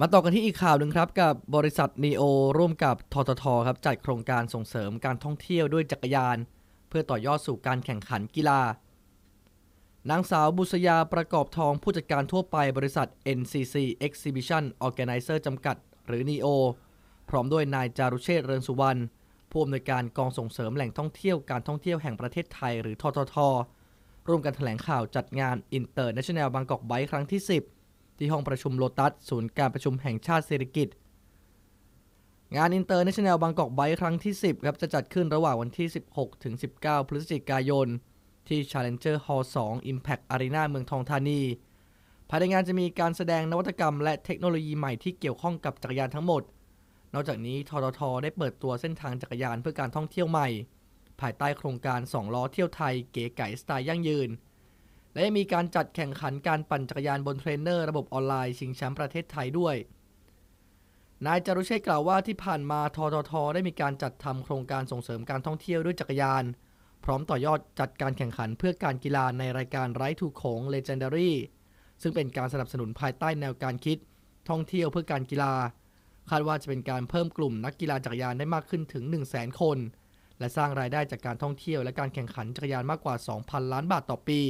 มาต่อกันที่อีกข่าวหนึ่งครับกับบริษัทนีโอร่วมกับทททครับจัดโครงการส่งเสริมการท่องเที่ยวด้วยจักรยาน เพื่อต่อยอดสู่การแข่งขันกีฬานางสาวบุษยาประกอบทองผู้จัดการทั่วไปบริษัท NCC Exhibition Organizer จำกัดหรือ NEO พร้อมด้วยนายจารุเชษเรืองสุวรรณผู้อำนวยการกองส่งเสริมแหล่งท่องเที่ยวการท่องเที่ยวแห่งประเทศไทยหรือททท ร่วมกันแถลงข่าวจัดงาน International Bangkok Bike ครั้งที่10ที่ห้องประชุมโลตัส ศูนย์การประชุมแห่งชาติเศรษฐกิจ งานอินเตอร์เนชั่นแนลบางกอกไบครั้งที่ 10ครับจะจัดขึ้นระหว่างวันที่ 16 ถึง 19 พฤศจิกายน ที่ Challenger Hall 2 Impact Arena เมืองทองธานี ภายในงานจะมีการแสดงนวัตกรรมและเทคโนโลยีใหม่ที่เกี่ยวข้องกับจักรยานทั้งหมด นอกจากนี้ทททได้เปิดตัวเส้นทางจักรยานเพื่อการท่องเที่ยวใหม่ ภายใต้โครงการ2ล้อเที่ยวไทย เก๋ไก๋สไตล์ยั่งยืนและมีการจัดแข่งขันการปั่นจักรยานบนเทรนเนอร์ระบบออนไลน์ ชิงแชมป์ประเทศไทยด้วย นายจารุเชษกล่าวว่าที่ผ่านมาทททได้มีการจัดทำโครงการส่งเสริมการท่องเที่ยวด้วยจักรยาน พร้อมต่อยอดจัดการแข่งขันเพื่อการกีฬาในรายการไร้ทูโของ Legendary ซึ่งเป็นการสนับสนุนภายใต้แนวการคิด ท่องเที่ยวเพื่อการกีฬา คาดว่าจะเป็นการเพิ่มกลุ่มนักกีฬาจักรยานได้มากขึ้นถึง 1 0 0 0 0แสนคน และสร้างรายได้จากการท่องเที่ยวและการแข่งขันจักรยานมากกว่า 2,000 ล้านบาทต่อปี